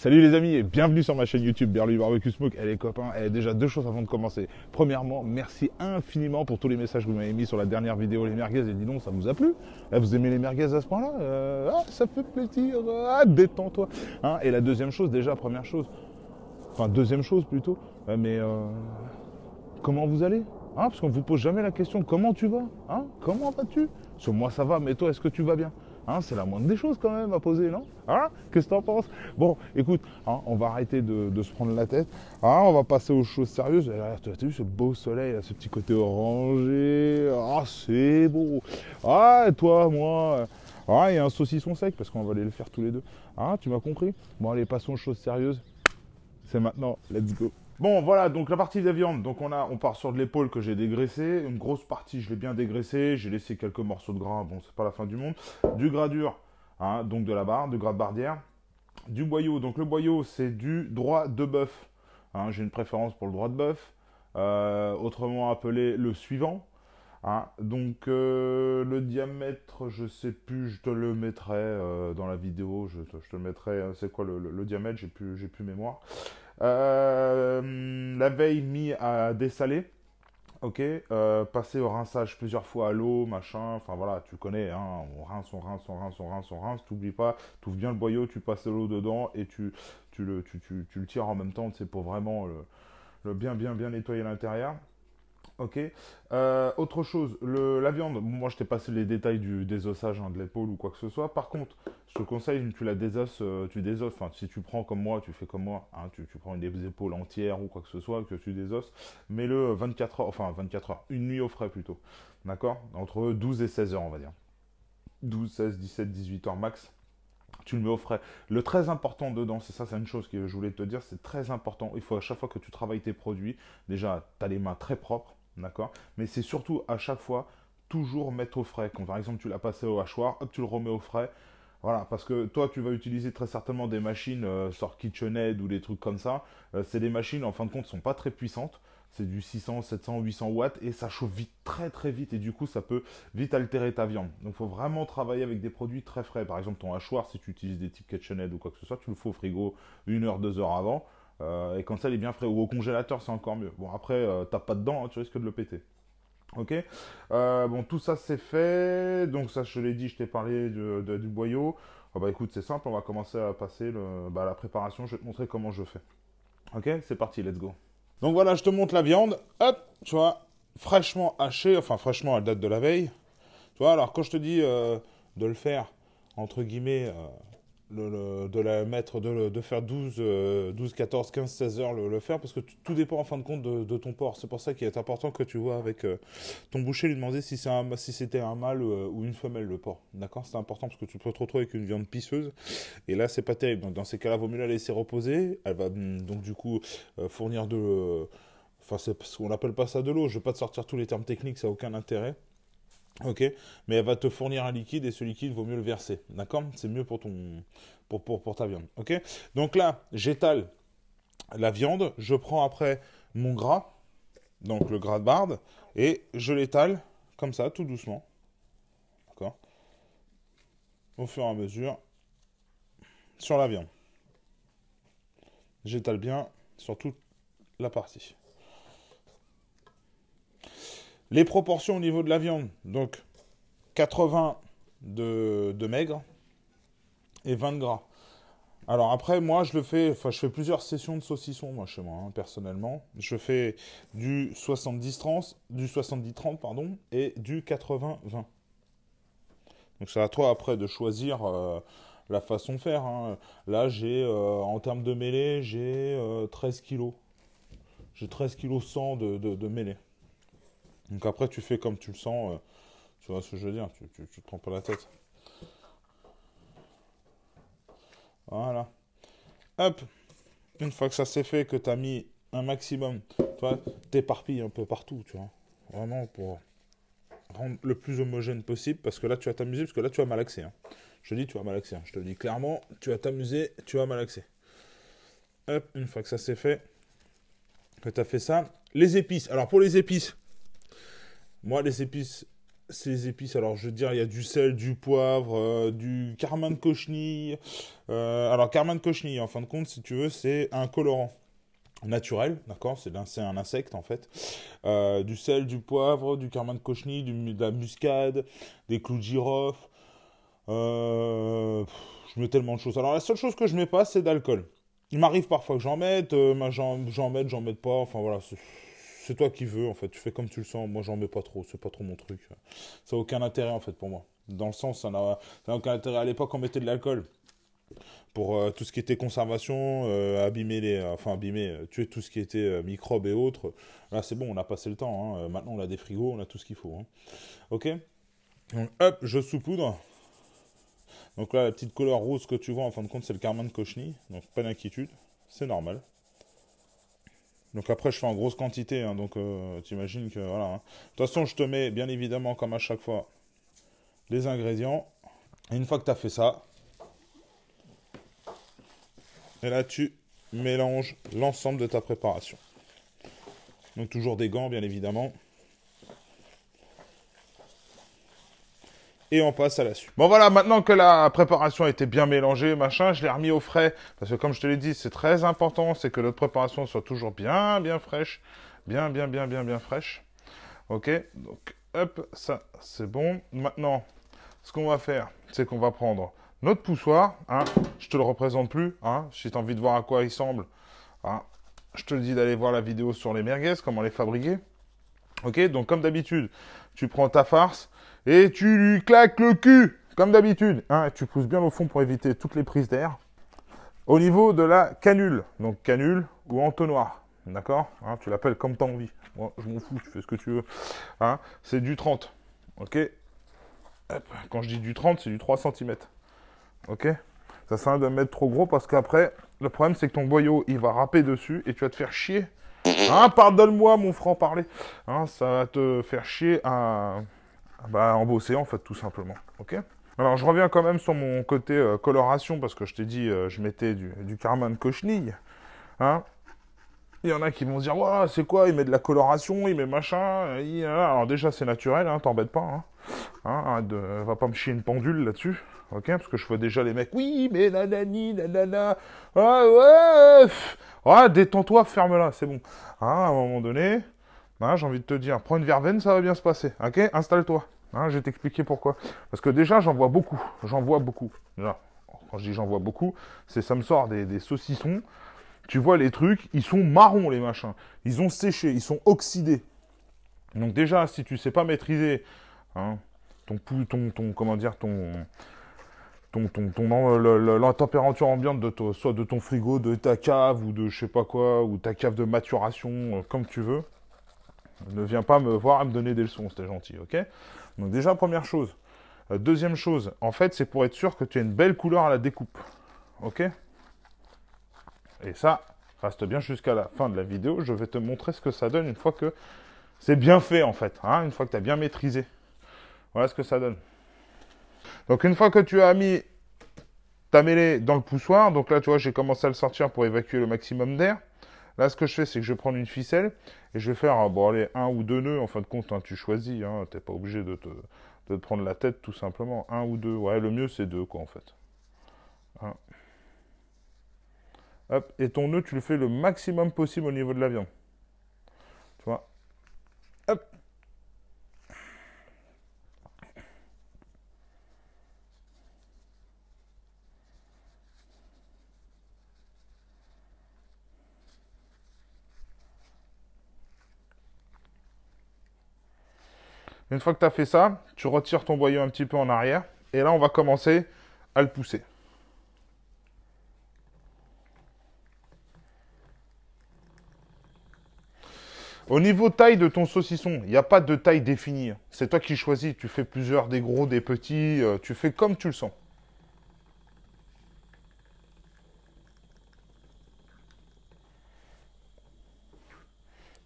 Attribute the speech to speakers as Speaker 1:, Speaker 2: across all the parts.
Speaker 1: Salut les amis et bienvenue sur ma chaîne YouTube Berlu Barbecue Smoke. Elle est copain, elle déjà deux choses avant de commencer. Premièrement, merci infiniment pour tous les messages que vous m'avez mis sur la dernière vidéo les merguez et dis donc ça vous a plu Vous aimez les merguez à ce point-là euh, ah, ça fait plaisir, ah, détends-toi. Hein, et la deuxième chose, déjà première chose, enfin deuxième chose plutôt, euh, mais euh, comment vous allez hein, Parce qu'on vous pose jamais la question comment tu vas hein Comment vas-tu Sur moi ça va, mais toi est-ce que tu vas bien Hein, c'est la moindre des choses quand même à poser, non hein Qu'est-ce que t'en penses Bon, écoute, hein, on va arrêter de, se prendre la tête. Hein, on va passer aux choses sérieuses. Tu as vu ce beau soleil, ce petit côté orangé Ah, c'est beau Ah, toi, moi Ah, il y a un saucisson sec parce qu'on va aller le faire tous les deux. tu m'as compris Bon, allez, passons aux choses sérieuses. C'est maintenant. Let's go Bon, voilà, donc la partie de la viande. Donc on, a, on part sur de l'épaule que j'ai dégraissé. Une grosse partie, je l'ai bien dégraissé. J'ai laissé quelques morceaux de gras. Bon, c'est pas la fin du monde. Du gras dur, hein, donc de la barre, du gras de bardière. Du boyau. Donc le boyau, c'est du droit de bœuf. Hein. j'ai une préférence pour le droit de bœuf. Euh, autrement appelé le suivant. Hein. Donc euh, le diamètre, je sais plus, je te le mettrai euh, dans la vidéo. Je te, le mettrai. C'est quoi le, diamètre J'ai plus, plus mémoire la veille mis à dessaler, ok, euh, passer au rinçage plusieurs fois à l'eau, machin, enfin voilà, tu connais, hein, on rince, on rince, on rince, on rince, on rince, t'oublies pas, t'ouvres bien le boyau, tu passes l'eau dedans et tu, tu, le, tu, tu, le tires en même temps, c'est pour vraiment le bien, bien, bien nettoyer l'intérieur. Ok. Euh, autre chose, la viande. Moi, je t'ai passé les détails du désossage hein, de l'épaule ou quoi que ce soit. Par contre, je te conseille, tu la désosses, euh, tu désosses. Enfin, si tu prends comme moi, tu fais comme moi. Hein, tu, prends une des épaules entière ou quoi que ce soit que tu désosses. Mais le 24 heures, enfin 24 heures, une nuit au frais plutôt. D'accord Entre 12 et 16 heures, on va dire. 12, 16, 17, 18 heures max tu le mets au frais. Le très important dedans, c'est ça, c'est une chose que je voulais te dire, c'est très important. Il faut à chaque fois que tu travailles tes produits, déjà, tu as les mains très propres, mais c'est surtout à chaque fois toujours mettre au frais. Quand par exemple tu l'as passé au hachoir, hop, tu le remets au frais. Voilà, parce que toi, tu vas utiliser très certainement des machines, euh, sur sort KitchenAid ou des trucs comme ça. Euh, c'est des machines, en fin de compte, ne sont pas très puissantes. C'est du 600, 700, 800 watts et ça chauffe vite, très très vite. Et du coup, ça peut vite altérer ta viande. Donc, il faut vraiment travailler avec des produits très frais. Par exemple, ton hachoir, si tu utilises des types KitchenAid ou quoi que ce soit, tu le fais au frigo une heure, deux heures avant. Euh, et comme ça, il est bien frais. Ou au congélateur, c'est encore mieux. Bon, après, euh, t'as pas dedans, hein, tu risques de le péter. Ok euh, Bon, tout ça, c'est fait. Donc, ça, je te l'ai dit, je t'ai parlé du boyau. Oh, bah, écoute, c'est simple, on va commencer à passer bah, la préparation. Je vais te montrer comment je fais. Ok C'est parti, let's go. Donc, voilà, je te montre la viande. Hop, tu vois, fraîchement hachée. Enfin, fraîchement, elle date de la veille. Tu vois, alors, quand je te dis de le faire, entre guillemets, de la mettre, de, faire 12, 12, 14, 15, 16 heures le, faire, parce que tout dépend en fin de compte de, ton porc. C'est pour ça qu'il est important que tu vois avec euh, ton boucher lui demander si c'était si c'était un mâle euh, ou une femelle le porc. D'accord C'est important parce que tu peux te retrouver avec une viande pisseuse, et là c'est pas terrible. dans ces cas-là, vaut mieux la laisser reposer. Elle va mm, donc du coup euh, fournir de. Enfin, on n'appelle pas ça de l'eau, je ne vais pas te sortir tous les termes techniques, ça n'a aucun intérêt mais elle va te fournir un liquide et ce liquide vaut mieux le verser, d'accord C'est mieux pour ton, pour, ta viande, ok Donc là, j'étale la viande, je prends après mon gras, donc le gras de barde, et je l'étale comme ça, tout doucement, d'accord Au fur et à mesure, sur la viande. J'étale bien sur toute la partie. Les proportions au niveau de la viande, donc 80 de, maigre et 20 de gras. Alors après, moi, je le fais, enfin, je fais plusieurs sessions de saucisson, moi, chez moi, hein, personnellement. Je fais du 70-30, du 70-30, pardon, et du 80-20. Donc c'est à toi, après, de choisir euh, la façon de faire. Hein. Là, j'ai, euh, en termes de mêlée, j'ai 13 euh, kilos. J'ai 13 kilos 100 de mêlée. Donc après, tu fais comme tu le sens. Euh, tu vois ce que je veux dire Tu, ne te prends pas la tête. Voilà. Hop Une fois que ça s'est fait, que tu as mis un maximum, tu vois, t'éparpilles un peu partout, tu vois. Vraiment pour rendre le plus homogène possible, parce que là, tu vas t'amuser, parce que là, tu vas malaxer. Hein. Je te dis, tu vas malaxer. Hein. Je te dis clairement, tu vas t'amuser, tu vas malaxer. Hop, une fois que ça s'est fait, que tu as fait ça. Les épices. Alors, pour les épices, moi, les épices, c'est les épices, alors je veux dire, il y a du sel, du poivre, euh, du carmin de cochenille. Euh, alors, carmin de cochenille, en fin de compte, si tu veux, c'est un colorant naturel, d'accord C'est un, un, insecte en fait. Euh, du sel, du poivre, du carmin de cochenille, de la muscade, des clous de girofle. je mets tellement de choses. Alors la seule chose que je mets pas, c'est d'alcool. Il m'arrive parfois que j'en mette, j'en mette, j'en mette pas. Enfin voilà, c'est toi qui veux, en fait. Tu fais comme tu le sens. Moi, j'en mets pas trop. C'est pas trop mon truc. Ça n'a aucun intérêt, en fait, pour moi. Dans le sens, ça n'a aucun intérêt. À l'époque, on mettait de l'alcool pour euh, tout ce qui était conservation, euh, abîmer les, euh, enfin abîmer, tuer tout ce qui était microbes et autres. Là, c'est bon, on a passé le temps. Hein. Maintenant, on a des frigos, on a tout ce qu'il faut. Hein. Ok. Donc, hop, je saupoudre. Donc là, la petite couleur rose que tu vois, en fin de compte, c'est le de Cochny. Donc, pas d'inquiétude, c'est normal. Donc après, je fais en grosse quantité, hein, donc euh, tu imagines que voilà. Hein. De toute façon, je te mets bien évidemment, comme à chaque fois, les ingrédients. Et une fois que tu as fait ça, et là tu mélanges l'ensemble de ta préparation. Donc toujours des gants, bien évidemment. et on passe à la suite. Bon voilà, maintenant que la préparation a été bien mélangée, machin, je l'ai remis au frais parce que comme je te l'ai dit, c'est très important, c'est que notre préparation soit toujours bien bien fraîche, bien bien bien bien bien fraîche. OK Donc hop, ça c'est bon. Maintenant, ce qu'on va faire, c'est qu'on va prendre notre poussoir, hein, je te le représente plus, hein. si tu as envie de voir à quoi il semble, hein. je te le dis d'aller voir la vidéo sur les merguez, comment les fabriquer. Ok, donc comme d'habitude, tu prends ta farce, et tu lui claques le cul, comme d'habitude. Hein, tu pousses bien au fond pour éviter toutes les prises d'air. Au niveau de la canule, donc canule ou entonnoir, d'accord hein, Tu l'appelles comme tu envie. Moi, je m'en fous, tu fais ce que tu veux. Hein, c'est du 30, ok Quand je dis du 30, c'est du 3 cm, ok Ça sert à de mettre trop gros parce qu'après, le problème, c'est que ton boyau, il va râper dessus et tu vas te faire chier. Hein, pardonne-moi mon franc-parler. ça va te faire chier Un ah bah, En bossant, en fait, tout simplement. Ok alors je reviens quand même sur mon côté euh, coloration parce que je t'ai dit euh, je mettais du, du Carmen cochenille. Hein il y en a qui vont se dire ouais, c'est quoi il met de la coloration, il met machin. Euh, alors déjà c'est naturel, hein, t'embête pas. Hein. Hein, va pas me chier une pendule là-dessus. Ok, parce que je vois déjà les mecs, oui, mais la-la-ni, » nanana, ah ouais, ouais, ah, détends-toi, ferme-la, c'est bon. Hein, à un moment donné, bah, j'ai envie de te dire, prends une verveine, ça va bien se passer. Ok Installe-toi. Hein, je vais t'expliquer pourquoi. Parce que déjà, j'en vois beaucoup. J'en vois beaucoup. quand je dis j'en vois beaucoup, c'est ça me sort des, saucissons. Tu vois les trucs, ils sont marrons les machins. Ils ont séché, ils sont oxydés. Donc déjà, si tu ne sais pas maîtriser hein, ton, ton, ton, comment dire, ton, ton, ton, la température ambiante de soit de ton frigo, de ta cave ou de je sais pas quoi, ou ta cave de maturation, euh, comme tu veux. Ne viens pas me voir à me donner des leçons, c'était gentil, ok Donc déjà, première chose. Euh, deuxième chose, en fait, c'est pour être sûr que tu as une belle couleur à la découpe, ok Et ça, reste bien jusqu'à la fin de la vidéo, je vais te montrer ce que ça donne une fois que c'est bien fait, en fait, hein, une fois que tu as bien maîtrisé. Voilà ce que ça donne. Donc une fois que tu as mis ta mêlée dans le poussoir, donc là, tu vois, j'ai commencé à le sortir pour évacuer le maximum d'air. Là, ce que je fais, c'est que je vais prendre une ficelle et je vais faire ah, bon, un ou deux nœuds. En fin de compte, hein, tu choisis. Hein, tu n'es pas obligé de te, prendre la tête, tout simplement. Un ou deux. Ouais, le mieux, c'est deux, quoi, en fait. Hein. Et ton nœud, tu le fais le maximum possible au niveau de la viande. Une fois que tu as fait ça, tu retires ton boyau un petit peu en arrière. Et là, on va commencer à le pousser. Au niveau taille de ton saucisson, il n'y a pas de taille définie. C'est toi qui choisis. Tu fais plusieurs, des gros, des petits. Euh, tu fais comme tu le sens.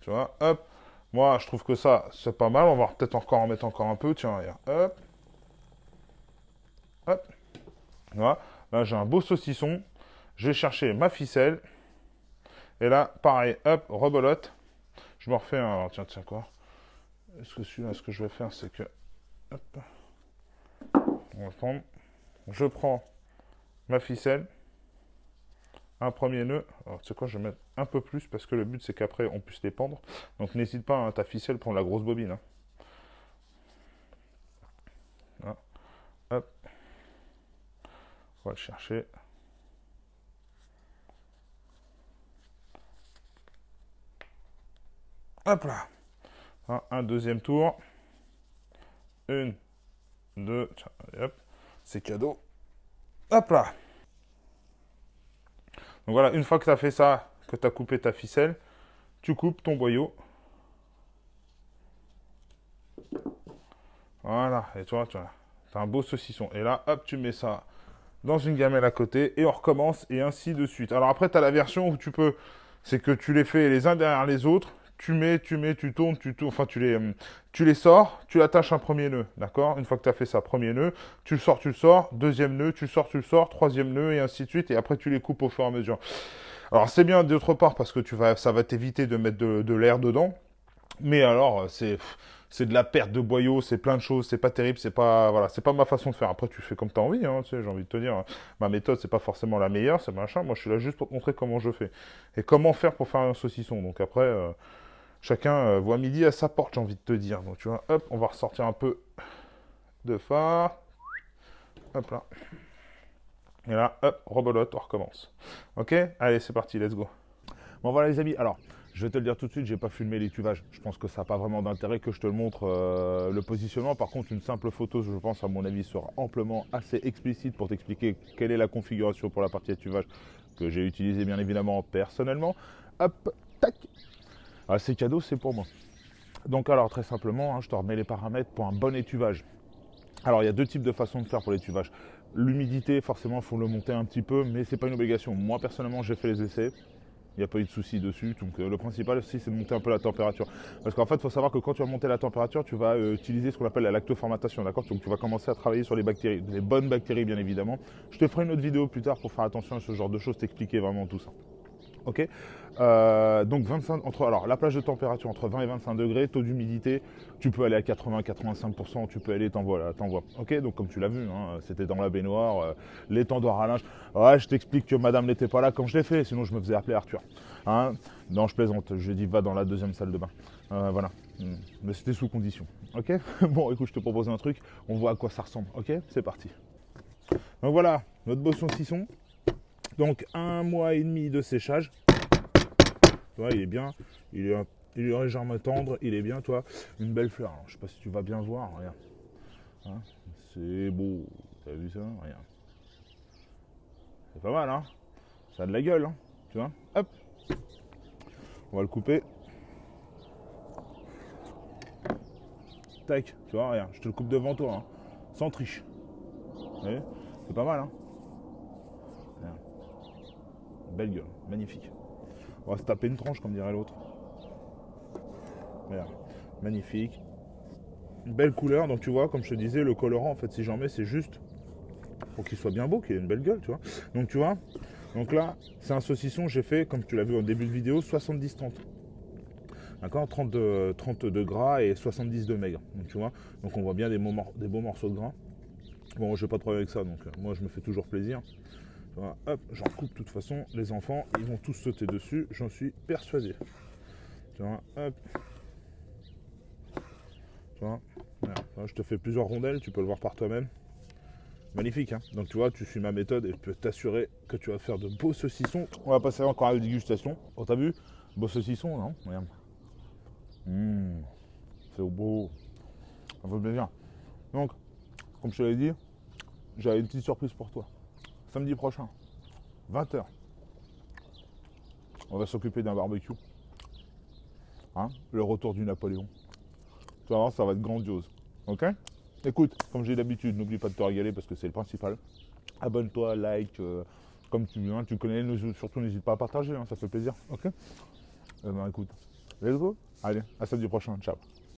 Speaker 1: Tu vois, hop. Moi, je trouve que ça, c'est pas mal. On va peut-être encore en mettre encore un peu. Tiens, regarde. Hop. Hop. Voilà. Là, j'ai un beau saucisson. Je vais chercher ma ficelle. Et là, pareil, hop, rebolote. Je me refais un... tiens, tiens, quoi Est-ce que celui-là, ce que je vais faire, c'est que... Hop. On va Je prends ma ficelle un premier nœud. Alors, tu sais quoi, je vais mettre un peu plus parce que le but, c'est qu'après, on puisse les pendre. Donc, n'hésite pas à hein, ta ficelle prendre la grosse bobine. Hein. Hop. On va le chercher. Hop là. un deuxième tour. Une, deux, tiens, hop. C'est cadeau. Hop là. Donc voilà, une fois que tu as fait ça, que tu as coupé ta ficelle, tu coupes ton boyau. Voilà, et tu tu as un beau saucisson. Et là, hop, tu mets ça dans une gamelle à côté et on recommence et ainsi de suite. Alors après, tu as la version où tu peux, c'est que tu les fais les uns derrière les autres tu mets, tu mets, tu tournes, tu tournes, enfin tu les, hum, tu les sors, tu attaches un premier nœud, d'accord Une fois que tu as fait ça, premier nœud, tu le sors, tu le sors, deuxième nœud, tu le sors, tu le sors, troisième nœud, et ainsi de suite, et après tu les coupes au fur et à mesure. Alors c'est bien d'autre part parce que tu vas, ça va t'éviter de mettre de, l'air dedans, mais alors euh, c'est c'est de la perte de boyaux, c'est plein de choses, c'est pas terrible, c'est pas voilà, c'est pas ma façon de faire. Après tu fais comme tu as envie, hein, tu sais, j'ai envie de te dire, hein. ma méthode c'est pas forcément la meilleure, c'est machin. Moi je suis là juste pour te montrer comment je fais et comment faire pour faire un saucisson. Donc après, euh, Chacun euh, voit midi à sa porte, j'ai envie de te dire. Donc tu vois, hop, on va ressortir un peu de phare. Hop là. Et là, hop, rebolote, on recommence. Ok Allez, c'est parti, let's go. Bon voilà les amis, alors je vais te le dire tout de suite, j'ai pas filmé tuvages. Je pense que ça n'a pas vraiment d'intérêt que je te montre euh, le positionnement. Par contre, une simple photo, je pense à mon avis, sera amplement assez explicite pour t'expliquer quelle est la configuration pour la partie étuvage que j'ai utilisée bien évidemment personnellement. Hop, tac, ah, ces cadeaux, c'est pour moi. Donc alors très simplement, hein, je te remets les paramètres pour un bon étuvage. Alors il y a deux types de façons de faire pour l'étuvage. L'humidité, forcément, il faut le monter un petit peu, mais c'est pas une obligation. Moi personnellement, j'ai fait les essais. Il n'y a pas eu de souci dessus. Donc euh, le principal aussi, c'est de monter un peu la température. Parce qu'en fait, il faut savoir que quand tu vas monter la température, tu vas euh, utiliser ce qu'on appelle la lactoformatation, d'accord Donc tu vas commencer à travailler sur les bactéries, les bonnes bactéries bien évidemment. Je te ferai une autre vidéo plus tard pour faire attention à ce genre de choses, t'expliquer vraiment tout ça. Euh, donc 25 entre alors la plage de température entre 20 et 25 degrés, taux d'humidité, tu peux aller à 80-85%, tu peux aller t'en voilà, Ok, donc comme tu l'as vu, hein, c'était dans la baignoire, les euh, l'étendoir à linge. Ouais, je t'explique que Madame n'était pas là quand je l'ai fait, sinon je me faisais appeler Arthur. Hein. non, je plaisante. Je dis va dans la deuxième salle de bain. Euh, voilà. Hmm. Mais c'était sous condition. bon, écoute, je te propose un truc. On voit à quoi ça ressemble. Ok, c'est parti. Donc voilà, notre beau saucisson. Donc un mois et demi de séchage. Tu vois il est bien, il est, il légèrement tendre, il est bien, toi. Une belle fleur. Je je sais pas si tu vas bien voir, regarde. Hein, c'est beau. T'as vu ça Rien. C'est pas mal, hein Ça a de la gueule, hein Tu vois Hop On va le couper. Tac, tu vois, regarde, je te le coupe devant toi, hein. sans triche. C'est pas mal, hein Belle gueule, magnifique. On va se taper une tranche, comme dirait l'autre. Voilà, magnifique. belle couleur, donc tu vois, comme je te disais, le colorant, en fait, si j'en mets, c'est juste pour qu'il soit bien beau, qu'il ait une belle gueule, tu vois. Donc tu vois, donc là, c'est un saucisson, j'ai fait, comme tu l'as vu en début de vidéo, 70-30. D'accord 30, euh, de gras et 70 de maigre. Donc tu vois, donc on voit bien des beaux, morceaux de gras. Bon, j'ai pas de problème avec ça, donc euh, moi je me fais toujours plaisir. Bah, hop, j'en coupe de toute façon. Les enfants, ils vont tous sauter dessus, j'en suis persuadé. Tu vois, hop. Tu vois, je te fais plusieurs rondelles, tu peux le voir par toi-même. Magnifique, hein Donc tu vois, tu suis ma méthode et je peux t'assurer que tu vas faire de beaux saucissons. On va passer encore à la dégustation. Oh, t'as vu Beau saucisson, non Regarde. Mmh. c'est beau. Ça bien plaisir. Donc, comme je te l'avais dit, j'avais une petite surprise pour toi samedi prochain, 20h, on va s'occuper d'un barbecue. Hein, le retour du Napoléon. Tu vas voir, ça va être grandiose. Ok Écoute, comme j'ai d'habitude, n'oublie pas de te régaler parce que c'est le principal. Abonne-toi, like, euh, comme tu hein, tu connais, surtout n'hésite pas à partager, hein, ça fait plaisir. Ok eh ben, écoute, let's go. Allez, à samedi prochain, ciao.